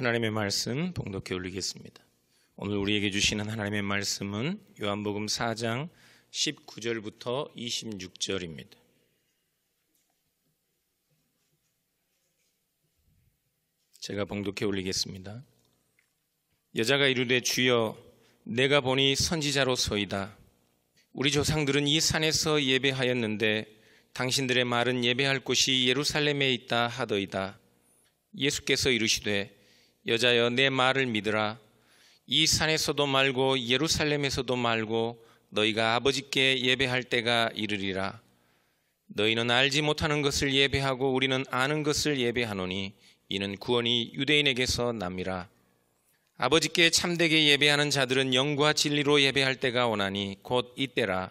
하나님의 말씀 봉독해 올리겠습니다. 오늘 우리에게 주시는 하나님의 말씀은 요한복음 4장 19절부터 26절입니다. 제가 봉독해 올리겠습니다. 여자가 이르되 주여 내가 보니 선지자로서이다. 우리 조상들은 이 산에서 예배하였는데 당신들의 말은 예배할 곳이 예루살렘에 있다 하더이다. 예수께서 이르시되 여자여 내 말을 믿으라 이 산에서도 말고 예루살렘에서도 말고 너희가 아버지께 예배할 때가 이르리라 너희는 알지 못하는 것을 예배하고 우리는 아는 것을 예배하노니 이는 구원이 유대인에게서 남이라 아버지께 참되게 예배하는 자들은 영과 진리로 예배할 때가 오나니 곧 이때라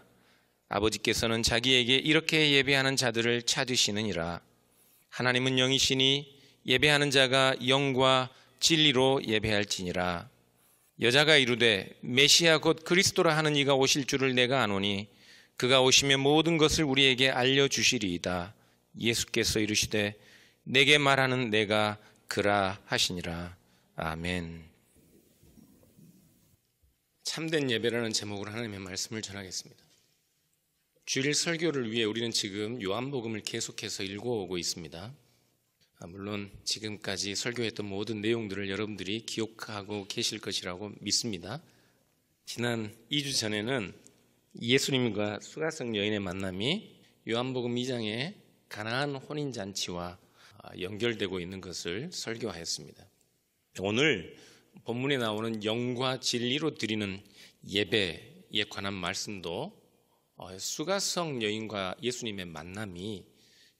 아버지께서는 자기에게 이렇게 예배하는 자들을 찾으시느니라 하나님은 영이시니 예배하는 자가 영과 진리로 예배할지니라. 여자가 이르되 메시아 곧 그리스도라 하는 이가 오실 줄을 내가 아노니 그가 오시면 모든 것을 우리에게 알려 주시리이다. 예수께서 이르시되 내게 말하는 내가 그라 하시니라. 아멘. 참된 예배라는 제목으로 하나님의 말씀을 전하겠습니다. 주일 설교를 위해 우리는 지금 요한복음을 계속해서 읽어오고 있습니다. 아, 물론 지금까지 설교했던 모든 내용들을 여러분들이 기억하고 계실 것이라고 믿습니다. 지난 2주 전에는 예수님과 수가성 여인의 만남이 요한복음 2장의 가나안 혼인 잔치와 연결되고 있는 것을 설교하였습니다. 오늘 본문에 나오는 영과 진리로 드리는 예배에 관한 말씀도 수가성 여인과 예수님의 만남이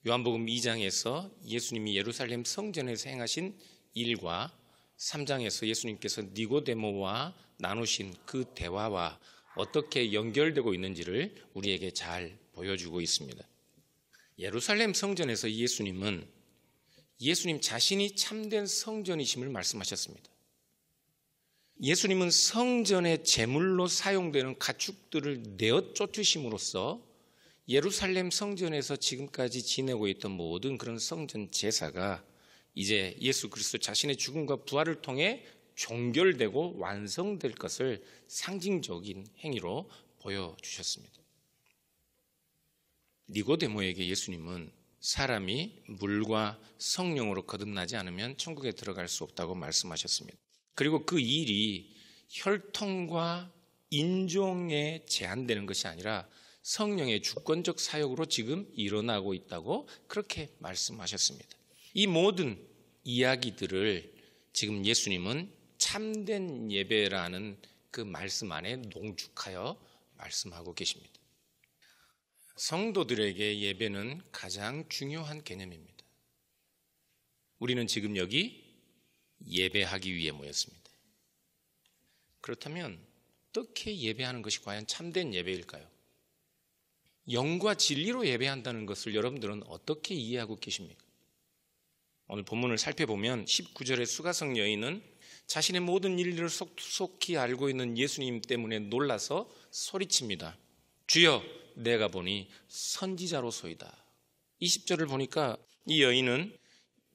요한복음 2장에서 예수님이 예루살렘 성전에서 행하신 일과 3장에서 예수님께서 니고데모와 나누신 그 대화와 어떻게 연결되고 있는지를 우리에게 잘 보여주고 있습니다. 예루살렘 성전에서 예수님은 예수님 자신이 참된 성전이심을 말씀하셨습니다. 예수님은 성전의 제물로 사용되는 가축들을 내어 쫓으심으로써 예루살렘 성전에서 지금까지 지내고 있던 모든 그런 성전 제사가 이제 예수 그리스도 자신의 죽음과 부활을 통해 종결되고 완성될 것을 상징적인 행위로 보여주셨습니다. 니고데모에게 예수님은 사람이 물과 성령으로 거듭나지 않으면 천국에 들어갈 수 없다고 말씀하셨습니다. 그리고 그 일이 혈통과 인종에 제한되는 것이 아니라 성령의 주권적 사역으로 지금 일어나고 있다고 그렇게 말씀하셨습니다. 이 모든 이야기들을 지금 예수님은 참된 예배라는 그 말씀 안에 농축하여 말씀하고 계십니다. 성도들에게 예배는 가장 중요한 개념입니다. 우리는 지금 여기 예배하기 위해 모였습니다. 그렇다면 어떻게 예배하는 것이 과연 참된 예배일까요? 영과 진리로 예배한다는 것을 여러분들은 어떻게 이해하고 계십니까? 오늘 본문을 살펴보면 19절의 수가성 여인은 자신의 모든 일들을 속속히 알고 있는 예수님 때문에 놀라서 소리칩니다. 주여, 내가 보니 선지자로소이다. 20절을 보니까 이 여인은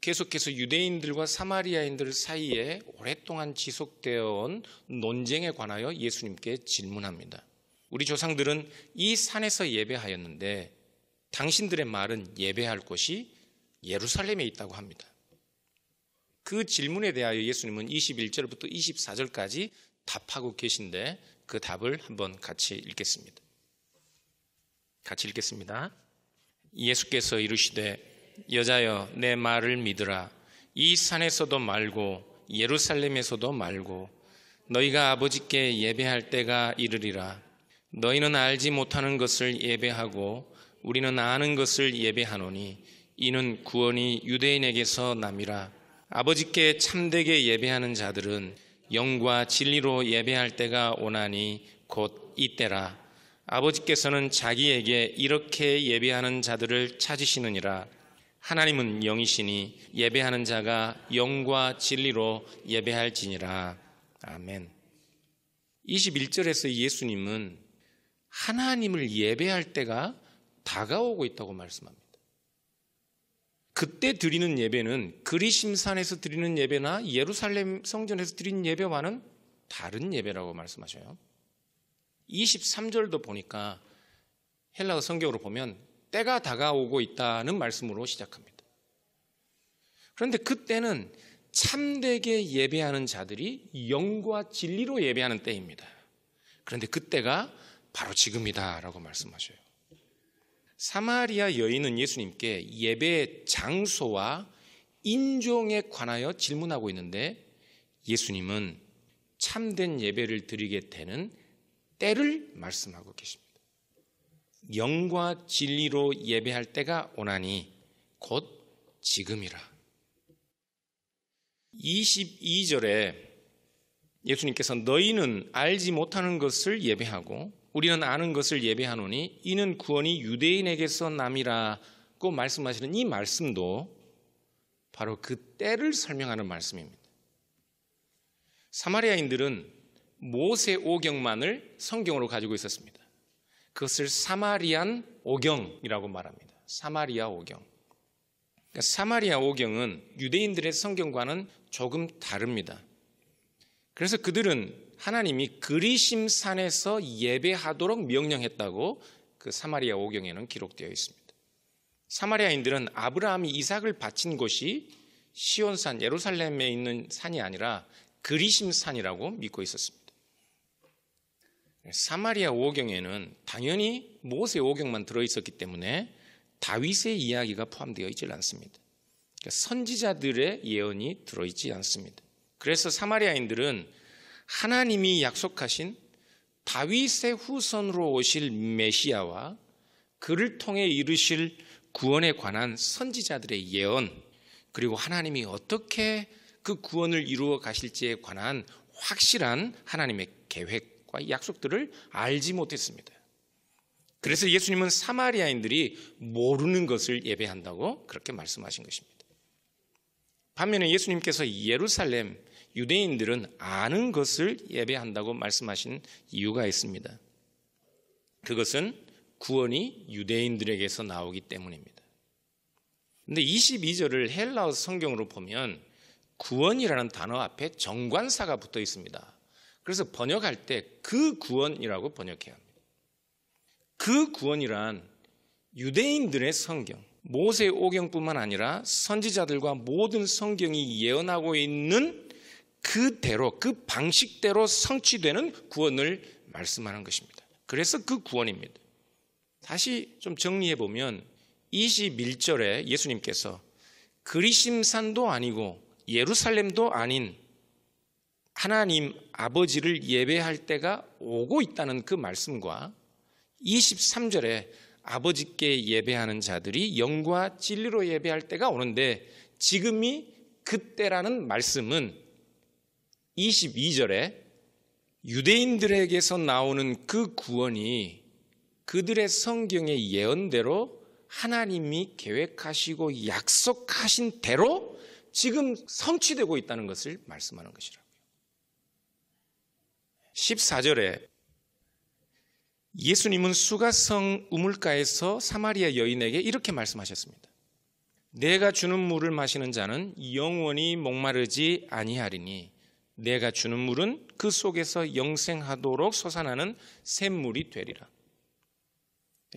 계속해서 유대인들과 사마리아인들 사이에 오랫동안 지속되어 온 논쟁에 관하여 예수님께 질문합니다. 우리 조상들은 이 산에서 예배하였는데 당신들의 말은 예배할 곳이 예루살렘에 있다고 합니다. 그 질문에 대하여 예수님은 21절부터 24절까지 답하고 계신데 그 답을 한번 같이 읽겠습니다. 같이 읽겠습니다. 예수께서 이르시되 여자여 내 말을 믿으라 이 산에서도 말고 예루살렘에서도 말고 너희가 아버지께 예배할 때가 이르리라 너희는 알지 못하는 것을 예배하고 우리는 아는 것을 예배하노니 이는 구원이 유대인에게서 남이라 아버지께 참되게 예배하는 자들은 영과 진리로 예배할 때가 오나니 곧 이때라 아버지께서는 자기에게 이렇게 예배하는 자들을 찾으시느니라 하나님은 영이시니 예배하는 자가 영과 진리로 예배할지니라 아멘 21절에서 예수님은 하나님을 예배할 때가 다가오고 있다고 말씀합니다. 그때 드리는 예배는 그리심산에서 드리는 예배나 예루살렘 성전에서 드리는 예배와는 다른 예배라고 말씀하셔요. 23절도 보니까 헬라어 성경으로 보면 때가 다가오고 있다는 말씀으로 시작합니다. 그런데 그때는 참되게 예배하는 자들이 영과 진리로 예배하는 때입니다. 그런데 그때가 바로 지금이다 라고 말씀하셔요. 사마리아 여인은 예수님께 예배 장소와 인종에 관하여 질문하고 있는데 예수님은 참된 예배를 드리게 되는 때를 말씀하고 계십니다. 영과 진리로 예배할 때가 오나니 곧 지금이라. 22절에 예수님께서 너희는 알지 못하는 것을 예배하고 우리는 아는 것을 예배하노니 이는 구원이 유대인에게서 남이라고 말씀하시는 이 말씀도 바로 그 때를 설명하는 말씀입니다. 사마리아인들은 모세 오경만을 성경으로 가지고 있었습니다. 그것을 사마리안 오경이라고 말합니다. 사마리아 오경. 그러니까 사마리아 오경은 유대인들의 성경과는 조금 다릅니다. 그래서 그들은 하나님이 그리심 산에서 예배하도록 명령했다고 그 사마리아 오경에는 기록되어 있습니다. 사마리아인들은 아브라함이 이삭을 바친 곳이 시온산 예루살렘에 있는 산이 아니라 그리심 산이라고 믿고 있었습니다. 사마리아 오경에는 당연히 모세 오경만 들어 있었기 때문에 다윗의 이야기가 포함되어 있지 않습니다. 그러니까 선지자들의 예언이 들어 있지 않습니다. 그래서 사마리아인들은 하나님이 약속하신 다윗의 후손으로 오실 메시아와 그를 통해 이루실 구원에 관한 선지자들의 예언 그리고 하나님이 어떻게 그 구원을 이루어 가실지에 관한 확실한 하나님의 계획과 약속들을 알지 못했습니다. 그래서 예수님은 사마리아인들이 모르는 것을 예배한다고 그렇게 말씀하신 것입니다. 반면에 예수님께서 예루살렘 유대인들은 아는 것을 예배한다고 말씀하신 이유가 있습니다. 그것은 구원이 유대인들에게서 나오기 때문입니다. 근데 22절을 헬라어 성경으로 보면 구원이라는 단어 앞에 정관사가 붙어 있습니다. 그래서 번역할 때 그 구원이라고 번역해야 합니다. 그 구원이란 유대인들의 성경, 모세 오경뿐만 아니라 선지자들과 모든 성경이 예언하고 있는 그대로 그 방식대로 성취되는 구원을 말씀하는 것입니다. 그래서 그 구원입니다. 다시 좀 정리해 보면 21절에 예수님께서 그리심산도 아니고 예루살렘도 아닌 하나님 아버지를 예배할 때가 오고 있다는 그 말씀과 23절에 아버지께 예배하는 자들이 영과 진리로 예배할 때가 오는데 지금이 그때라는 말씀은 22절에 유대인들에게서 나오는 그 구원이 그들의 성경의 예언대로 하나님이 계획하시고 약속하신 대로 지금 성취되고 있다는 것을 말씀하는 것이라고요. 14절에 예수님은 수가성 우물가에서 사마리아 여인에게 이렇게 말씀하셨습니다. 내가 주는 물을 마시는 자는 영원히 목마르지 아니하리니 내가 주는 물은 그 속에서 영생하도록 솟아나는 샘물이 되리라.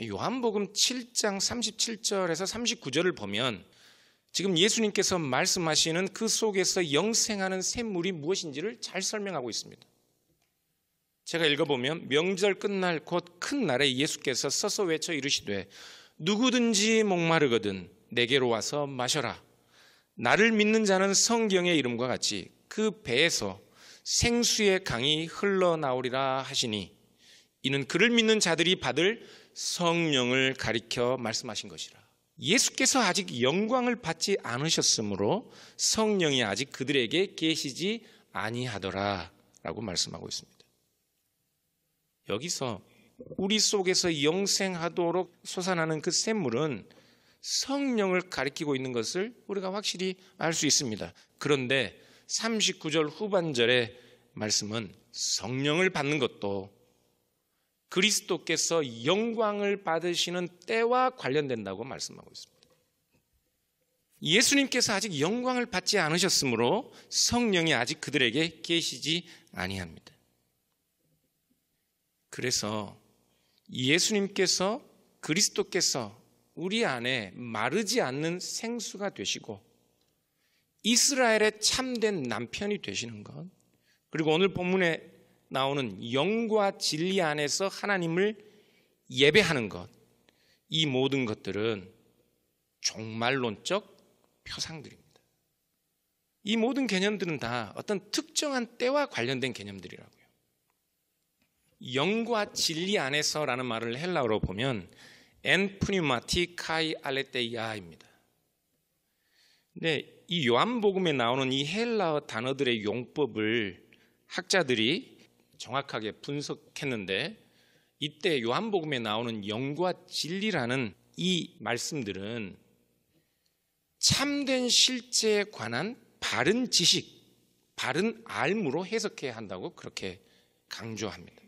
요한복음 7장 37절에서 39절을 보면 지금 예수님께서 말씀하시는 그 속에서 영생하는 샘물이 무엇인지를 잘 설명하고 있습니다. 제가 읽어보면 명절 끝날 곧 큰 날에 예수께서 써서 외쳐 이르시되 누구든지 목마르거든 내게로 와서 마셔라. 나를 믿는 자는 성경의 이름과 같이 그 배에서 생수의 강이 흘러나오리라 하시니 이는 그를 믿는 자들이 받을 성령을 가리켜 말씀하신 것이라. 예수께서 아직 영광을 받지 않으셨으므로 성령이 아직 그들에게 계시지 아니하더라라고 말씀하고 있습니다. 여기서 우리 속에서 영생하도록 솟아나는 그 샘물은 성령을 가리키고 있는 것을 우리가 확실히 알 수 있습니다. 그런데 39절 후반절의 말씀은 성령을 받는 것도 그리스도께서 영광을 받으시는 때와 관련된다고 말씀하고 있습니다. 예수님께서 아직 영광을 받지 않으셨으므로 성령이 아직 그들에게 계시지 아니합니다. 그래서 예수님께서 그리스도께서 우리 안에 마르지 않는 생수가 되시고 이스라엘의 참된 남편이 되시는 것, 그리고 오늘 본문에 나오는 영과 진리 안에서 하나님을 예배하는 것, 이 모든 것들은 종말론적 표상들입니다. 이 모든 개념들은 다 어떤 특정한 때와 관련된 개념들이라고요. 영과 진리 안에서라는 말을 헬라어로 보면 엔프뉴마티 카이 알레테이아입니다. 근데 이 요한복음에 나오는 이 헬라어 단어들의 용법을 학자들이 정확하게 분석했는데 이때 요한복음에 나오는 영과 진리라는 이 말씀들은 참된 실제에 관한 바른 지식, 바른 알무로 해석해야 한다고 그렇게 강조합니다.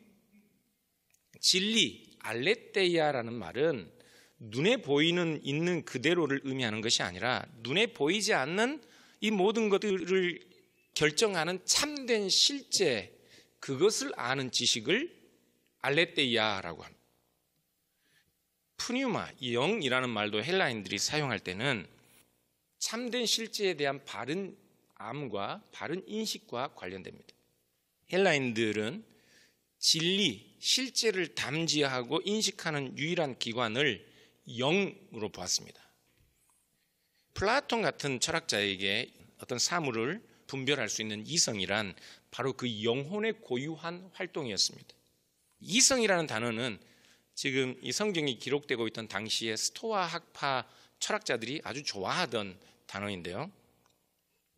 진리, 알레테이아라는 말은 눈에 보이는 있는 그대로를 의미하는 것이 아니라 눈에 보이지 않는 이 모든 것들을 결정하는 참된 실제 그것을 아는 지식을 알레떼이아라고 합니다. 푸뉴마 영이라는 말도 헬라인들이 사용할 때는 참된 실제에 대한 바른 암과 바른 인식과 관련됩니다. 헬라인들은 진리, 실제를 담지하고 인식하는 유일한 기관을 영으로 보았습니다. 플라톤 같은 철학자에게 어떤 사물을 분별할 수 있는 이성이란 바로 그 영혼의 고유한 활동이었습니다. 이성이라는 단어는 지금 이 성경이 기록되고 있던 당시에 스토아 학파 철학자들이 아주 좋아하던 단어인데요.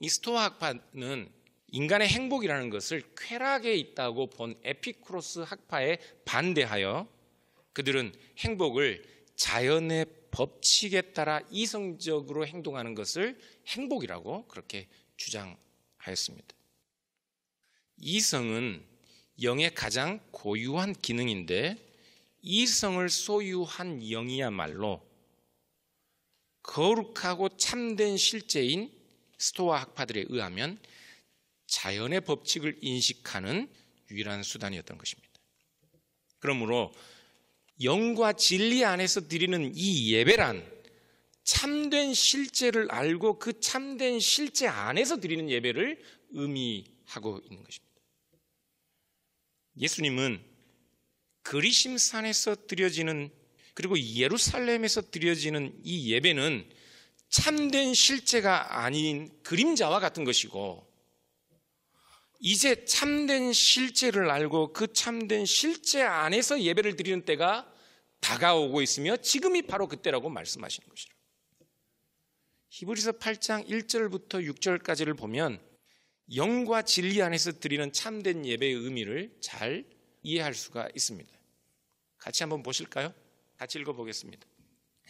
이 스토아 학파는 인간의 행복이라는 것을 쾌락에 있다고 본 에피크로스 학파에 반대하여 그들은 행복을 자연의 법칙에 따라 이성적으로 행동하는 것을 행복이라고 그렇게 주장하였습니다. 이성은 영의 가장 고유한 기능인데 이성을 소유한 영이야말로 거룩하고 참된 실제인 스토아 학파들에 의하면 자연의 법칙을 인식하는 유일한 수단이었던 것입니다. 그러므로 영과 진리 안에서 드리는 이 예배란 참된 실제를 알고 그 참된 실제 안에서 드리는 예배를 의미하고 있는 것입니다. 예수님은 그리심산에서 드려지는 그리고 예루살렘에서 드려지는 이 예배는 참된 실제가 아닌 그림자와 같은 것이고 이제 참된 실제를 알고 그 참된 실제 안에서 예배를 드리는 때가 다가오고 있으며 지금이 바로 그때라고 말씀하시는 것이라. 히브리서 8장 1절부터 6절까지를 보면 영과 진리 안에서 드리는 참된 예배의 의미를 잘 이해할 수가 있습니다. 같이 한번 보실까요? 같이 읽어보겠습니다.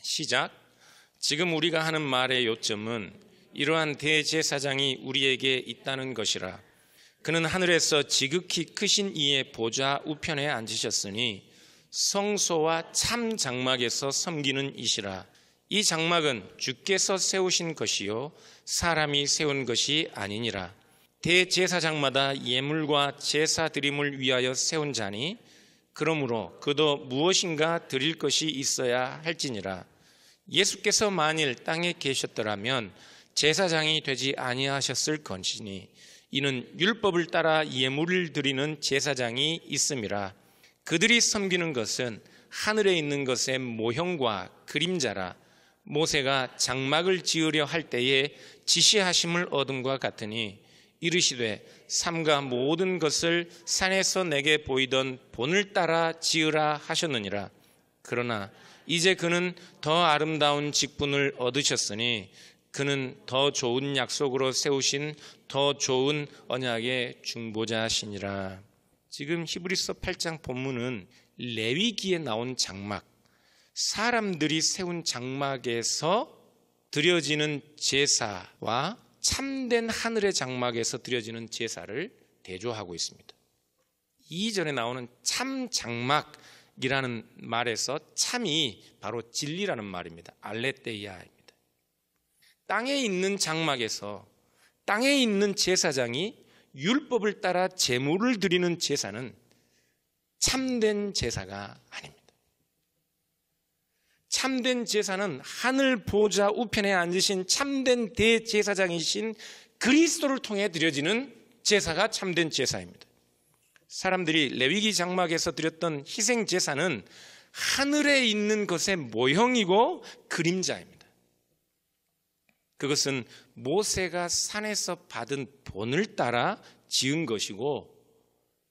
시작. 지금 우리가 하는 말의 요점은 이러한 대제사장이 우리에게 있다는 것이라. 그는 하늘에서 지극히 크신 이의 보좌 우편에 앉으셨으니 성소와 참 장막에서 섬기는 이시라. 이 장막은 주께서 세우신 것이요 사람이 세운 것이 아니니라. 대제사장마다 예물과 제사 드림을 위하여 세운 자니 그러므로 그도 무엇인가 드릴 것이 있어야 할지니라. 예수께서 만일 땅에 계셨더라면 제사장이 되지 아니하셨을 것이니 이는 율법을 따라 예물을 드리는 제사장이 있음이라. 그들이 섬기는 것은 하늘에 있는 것의 모형과 그림자라. 모세가 장막을 지으려 할 때에 지시하심을 얻음과 같으니 이르시되 삼가 모든 것을 산에서 내게 보이던 본을 따라 지으라 하셨느니라. 그러나 이제 그는 더 아름다운 직분을 얻으셨으니 그는 더 좋은 약속으로 세우신 더 좋은 언약의 중보자시니라. 지금 히브리서 8장 본문은 레위기에 나온 장막, 사람들이 세운 장막에서 드려지는 제사와 참된 하늘의 장막에서 드려지는 제사를 대조하고 있습니다. 이전에 나오는 참 장막이라는 말에서 참이 바로 진리라는 말입니다. 알레테이아. 땅에 있는 장막에서 땅에 있는 제사장이 율법을 따라 제물을 드리는 제사는 참된 제사가 아닙니다. 참된 제사는 하늘 보좌 우편에 앉으신 참된 대제사장이신 그리스도를 통해 드려지는 제사가 참된 제사입니다. 사람들이 레위기 장막에서 드렸던 희생 제사는 하늘에 있는 것의 모형이고 그림자입니다. 그것은 모세가 산에서 받은 본을 따라 지은 것이고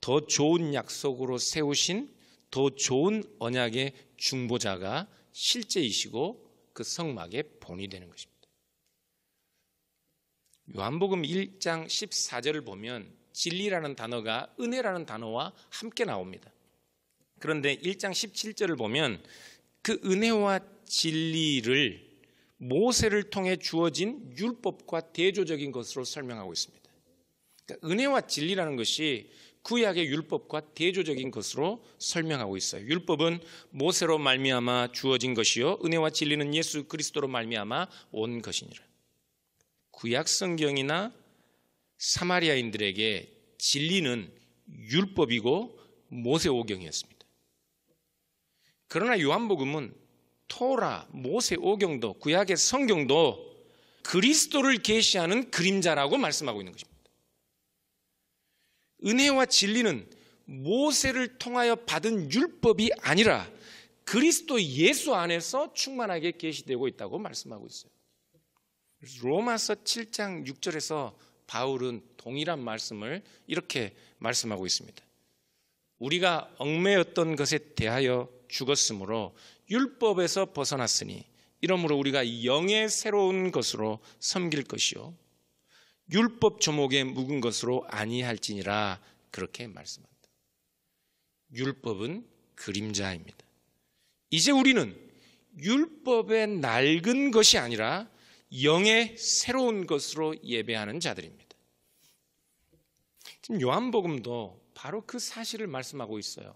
더 좋은 약속으로 세우신 더 좋은 언약의 중보자가 실제이시고 그 성막의 본이 되는 것입니다. 요한복음 1장 14절을 보면 진리라는 단어가 은혜라는 단어와 함께 나옵니다. 그런데 1장 17절을 보면 그 은혜와 진리를 모세를 통해 주어진 율법과 대조적인 것으로 설명하고 있습니다. 그러니까 은혜와 진리라는 것이 구약의 율법과 대조적인 것으로 설명하고 있어요. 율법은 모세로 말미암아 주어진 것이요 은혜와 진리는 예수 그리스도로 말미암아 온 것이니라. 구약 성경이나 사마리아인들에게 진리는 율법이고 모세오경이었습니다. 그러나 요한복음은 토라, 모세 오경도 구약의 성경도 그리스도를 계시하는 그림자라고 말씀하고 있는 것입니다. 은혜와 진리는 모세를 통하여 받은 율법이 아니라 그리스도 예수 안에서 충만하게 계시되고 있다고 말씀하고 있어요. 로마서 7장 6절에서 바울은 동일한 말씀을 이렇게 말씀하고 있습니다. 우리가 얽매였던 것에 대하여 죽었으므로 율법에서 벗어났으니 이러므로 우리가 영의 새로운 것으로 섬길 것이요 율법 조목에 묵은 것으로 아니할지니라 그렇게 말씀한다. 율법은 그림자입니다. 이제 우리는 율법의 낡은 것이 아니라 영의 새로운 것으로 예배하는 자들입니다. 지금 요한복음도 바로 그 사실을 말씀하고 있어요.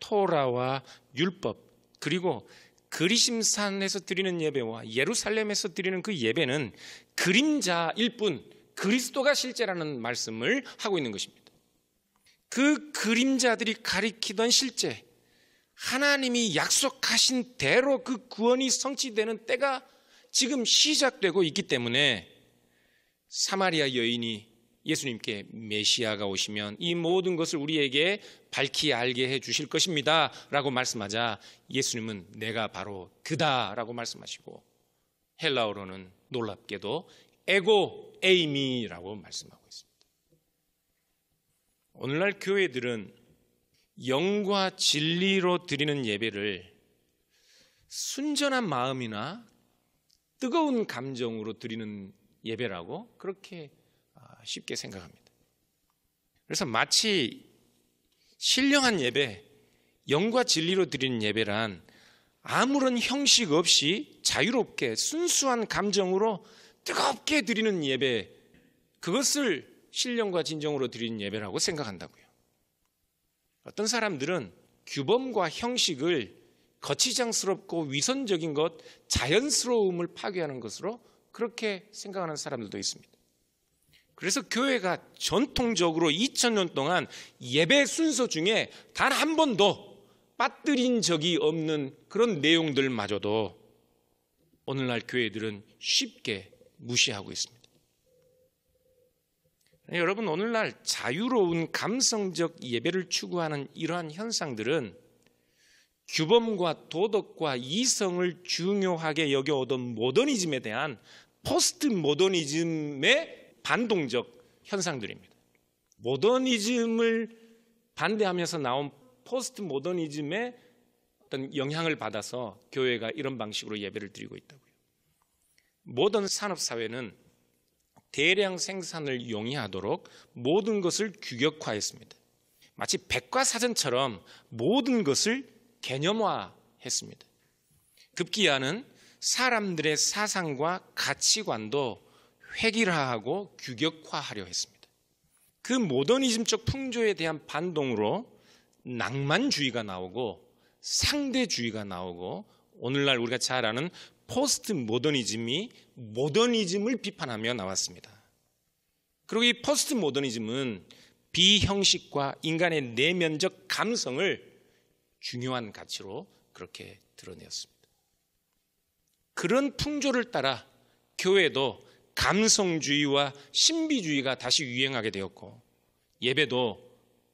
토라와 율법, 그리고 그리심산에서 드리는 예배와 예루살렘에서 드리는 그 예배는 그림자일 뿐 그리스도가 실제라는 말씀을 하고 있는 것입니다. 그 그림자들이 가리키던 실제, 하나님이 약속하신 대로 그 구원이 성취되는 때가 지금 시작되고 있기 때문에 사마리아 여인이 예수님께 메시아가 오시면 이 모든 것을 우리에게 밝히 알게 해 주실 것입니다. 라고 말씀하자 예수님은 내가 바로 그다 라고 말씀하시고 헬라어로는 놀랍게도 에고 에이미라고 말씀하고 있습니다. 오늘날 교회들은 영과 진리로 드리는 예배를 순전한 마음이나 뜨거운 감정으로 드리는 예배라고 그렇게 쉽게 생각합니다. 그래서 마치 신령한 예배, 영과 진리로 드리는 예배란 아무런 형식 없이 자유롭게 순수한 감정으로 뜨겁게 드리는 예배, 그것을 신령과 진정으로 드리는 예배라고 생각한다고요. 어떤 사람들은 규범과 형식을 거치장스럽고 위선적인 것, 자연스러움을 파괴하는 것으로 그렇게 생각하는 사람들도 있습니다. 그래서 교회가 전통적으로 2000년 동안 예배 순서 중에 단 한 번도 빠뜨린 적이 없는 그런 내용들마저도 오늘날 교회들은 쉽게 무시하고 있습니다. 여러분, 오늘날 자유로운 감성적 예배를 추구하는 이러한 현상들은 규범과 도덕과 이성을 중요하게 여겨오던 모더니즘에 대한 포스트 모더니즘의 반동적 현상들입니다. 모더니즘을 반대하면서 나온 포스트 모더니즘의 어떤 영향을 받아서 교회가 이런 방식으로 예배를 드리고 있다고요. 모든 산업 사회는 대량 생산을 용이하도록 모든 것을 규격화했습니다. 마치 백과사전처럼 모든 것을 개념화했습니다. 급기야는 사람들의 사상과 가치관도 획일화하고 규격화하려 했습니다. 그 모더니즘적 풍조에 대한 반동으로 낭만주의가 나오고 상대주의가 나오고 오늘날 우리가 잘 아는 포스트 모더니즘이 모더니즘을 비판하며 나왔습니다. 그리고 이 포스트 모더니즘은 비형식과 인간의 내면적 감성을 중요한 가치로 그렇게 드러내었습니다. 그런 풍조를 따라 교회도 감성주의와 신비주의가 다시 유행하게 되었고 예배도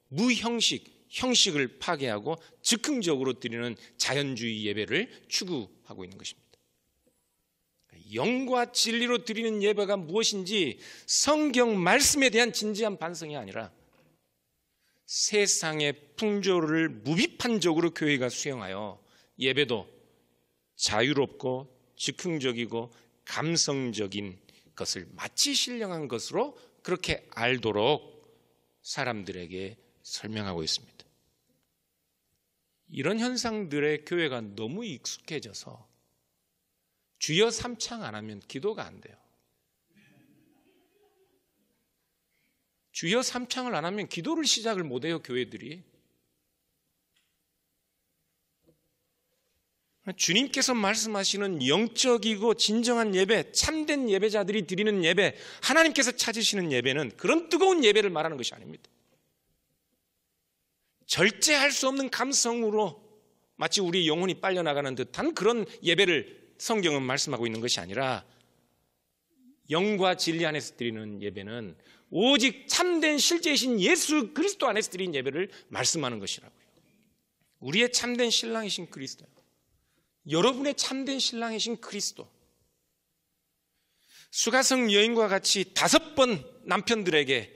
무형식, 형식을 파괴하고 즉흥적으로 드리는 자연주의 예배를 추구하고 있는 것입니다. 영과 진리로 드리는 예배가 무엇인지 성경 말씀에 대한 진지한 반성이 아니라 세상의 풍조를 무비판적으로 교회가 수행하여 예배도 자유롭고 즉흥적이고 감성적인 것을 마치 신령한 것으로 그렇게 알도록 사람들에게 설명하고 있습니다. 이런 현상들의 교회가 너무 익숙해져서 주여 삼창 안 하면 기도가 안 돼요. 주여 삼창을 안 하면 기도를 시작을 못 해요, 교회들이. 주님께서 말씀하시는 영적이고 진정한 예배, 참된 예배자들이 드리는 예배, 하나님께서 찾으시는 예배는 그런 뜨거운 예배를 말하는 것이 아닙니다. 절제할 수 없는 감성으로 마치 우리 영혼이 빨려나가는 듯한 그런 예배를 성경은 말씀하고 있는 것이 아니라 영과 진리 안에서 드리는 예배는 오직 참된 실제이신 예수 그리스도 안에서 드린 예배를 말씀하는 것이라고요. 우리의 참된 신랑이신 그리스도요. 여러분의 참된 신랑이신 그리스도. 수가성 여인과 같이 다섯 번 남편들에게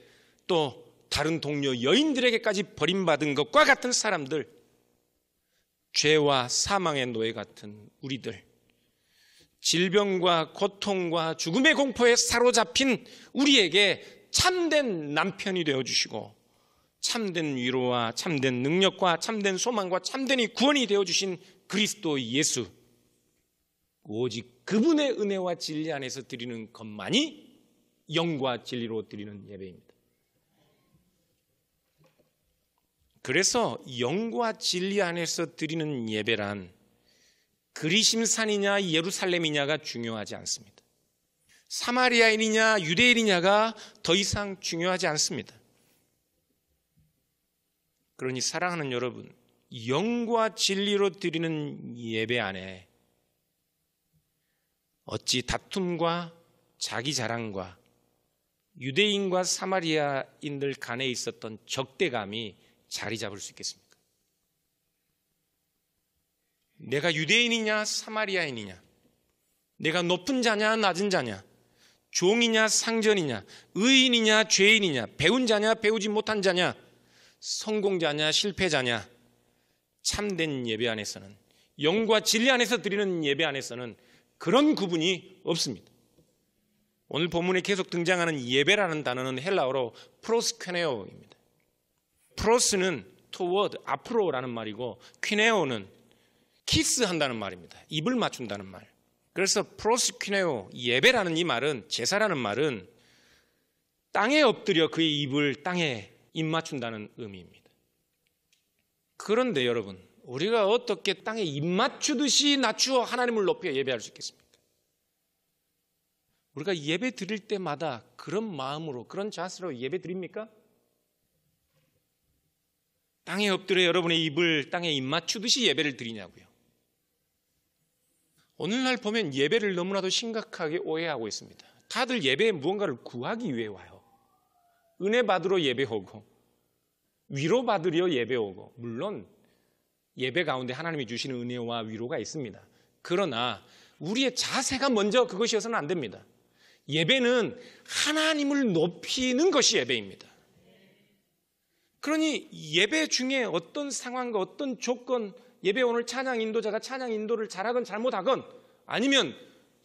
또 다른 동료 여인들에게까지 버림받은 것과 같은 사람들, 죄와 사망의 노예 같은 우리들, 질병과 고통과 죽음의 공포에 사로잡힌 우리에게 참된 남편이 되어 주시고, 참된 위로와 참된 능력과 참된 소망과 참된 구원이 되어 주신 그리스도 예수 오직 그분의 은혜와 진리 안에서 드리는 것만이 영과 진리로 드리는 예배입니다. 그래서 영과 진리 안에서 드리는 예배란 그리심산이냐 예루살렘이냐가 중요하지 않습니다. 사마리아인이냐 유대인이냐가 더 이상 중요하지 않습니다. 그러니 사랑하는 여러분, 영과 진리로 드리는 예배 안에 어찌 다툼과 자기 자랑과 유대인과 사마리아인들 간에 있었던 적대감이 자리 잡을 수 있겠습니까? 내가 유대인이냐 사마리아인이냐 내가 높은 자냐 낮은 자냐 종이냐 상전이냐 의인이냐 죄인이냐 배운 자냐 배우지 못한 자냐 성공자냐 실패자냐 참된 예배 안에서는 영과 진리 안에서 드리는 예배 안에서는 그런 구분이 없습니다. 오늘 본문에 계속 등장하는 예배라는 단어는 헬라어로 프로스퀘네오입니다. 프로스는 toward, 앞으로라는 말이고 퀴네오는 키스한다는 말입니다. 입을 맞춘다는 말. 그래서 프로스퀴네오, 예배라는 이 말은 제사라는 말은 땅에 엎드려 그의 입을 땅에 입 맞춘다는 의미입니다. 그런데 여러분, 우리가 어떻게 땅에 입맞추듯이 낮추어 하나님을 높여 예배할 수 있겠습니까? 우리가 예배 드릴 때마다 그런 마음으로, 그런 자세로 예배 드립니까? 땅에 엎드려 여러분의 입을 땅에 입맞추듯이 예배를 드리냐고요. 오늘날 보면 예배를 너무나도 심각하게 오해하고 있습니다. 다들 예배에 무언가를 구하기 위해 와요. 은혜 받으러 예배하고 위로받으려 예배 오고 물론 예배 가운데 하나님이 주시는 은혜와 위로가 있습니다. 그러나 우리의 자세가 먼저 그것이어서는 안 됩니다. 예배는 하나님을 높이는 것이 예배입니다. 그러니 예배 중에 어떤 상황과 어떤 조건, 예배 오늘 찬양 인도자가 찬양 인도를 잘하건 잘못하건 아니면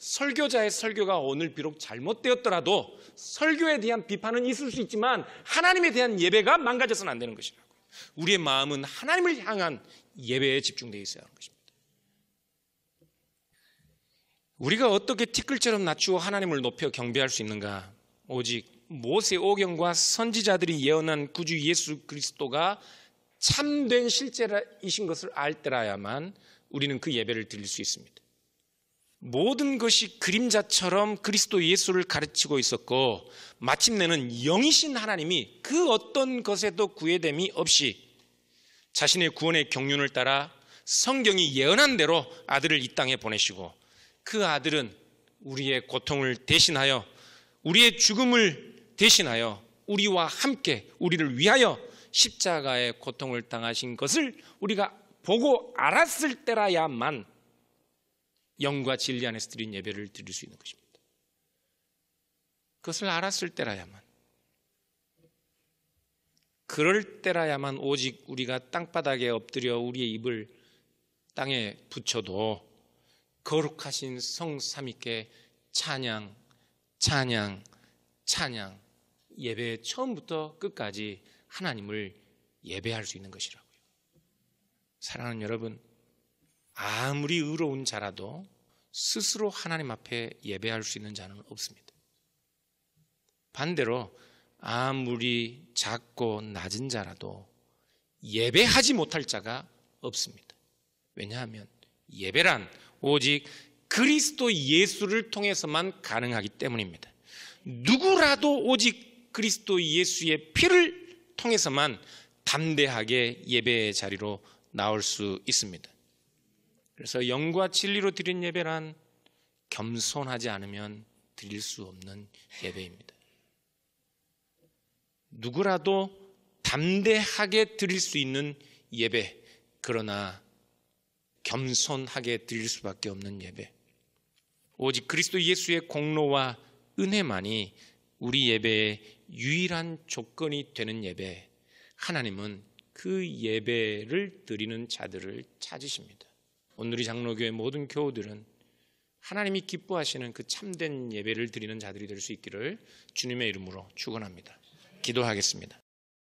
설교자의 설교가 오늘 비록 잘못되었더라도 설교에 대한 비판은 있을 수 있지만 하나님에 대한 예배가 망가져서는 안 되는 것이라고. 우리의 마음은 하나님을 향한 예배에 집중되어 있어야 하는 것입니다. 우리가 어떻게 티끌처럼 낮추어 하나님을 높여 경배할 수 있는가? 오직 모세 오경과 선지자들이 예언한 구주 예수 그리스도가 참된 실제이신 것을 알 때라야만 우리는 그 예배를 드릴 수 있습니다. 모든 것이 그림자처럼 그리스도 예수를 가르치고 있었고 마침내는 영이신 하나님이 그 어떤 것에도 구애됨이 없이 자신의 구원의 경륜을 따라 성경이 예언한 대로 아들을 이 땅에 보내시고 그 아들은 우리의 고통을 대신하여 우리의 죽음을 대신하여 우리와 함께 우리를 위하여 십자가의 고통을 당하신 것을 우리가 보고 알았을 때라야만 영과 진리 안에서 드린 예배를 드릴 수 있는 것입니다. 그것을 알았을 때라야만 그럴 때라야만 오직 우리가 땅바닥에 엎드려 우리의 입을 땅에 붙여도 거룩하신 성삼위께 찬양, 찬양, 찬양 예배 처음부터 끝까지 하나님을 예배할 수 있는 것이라고요. 사랑하는 여러분, 아무리 의로운 자라도 스스로 하나님 앞에 예배할 수 있는 자는 없습니다. 반대로 아무리 작고 낮은 자라도 예배하지 못할 자가 없습니다. 왜냐하면 예배란 오직 그리스도 예수를 통해서만 가능하기 때문입니다. 누구라도 오직 그리스도 예수의 피를 통해서만 담대하게 예배의 자리로 나올 수 있습니다. 그래서 영과 진리로 드린 예배란 겸손하지 않으면 드릴 수 없는 예배입니다. 누구라도 담대하게 드릴 수 있는 예배, 그러나 겸손하게 드릴 수밖에 없는 예배. 오직 그리스도 예수의 공로와 은혜만이 우리 예배의 유일한 조건이 되는 예배. 하나님은 그 예배를 드리는 자들을 찾으십니다. 온누리 장로교회 모든 교우들은 하나님이 기뻐하시는 그 참된 예배를 드리는 자들이 될 수 있기를 주님의 이름으로 축원합니다. 기도하겠습니다.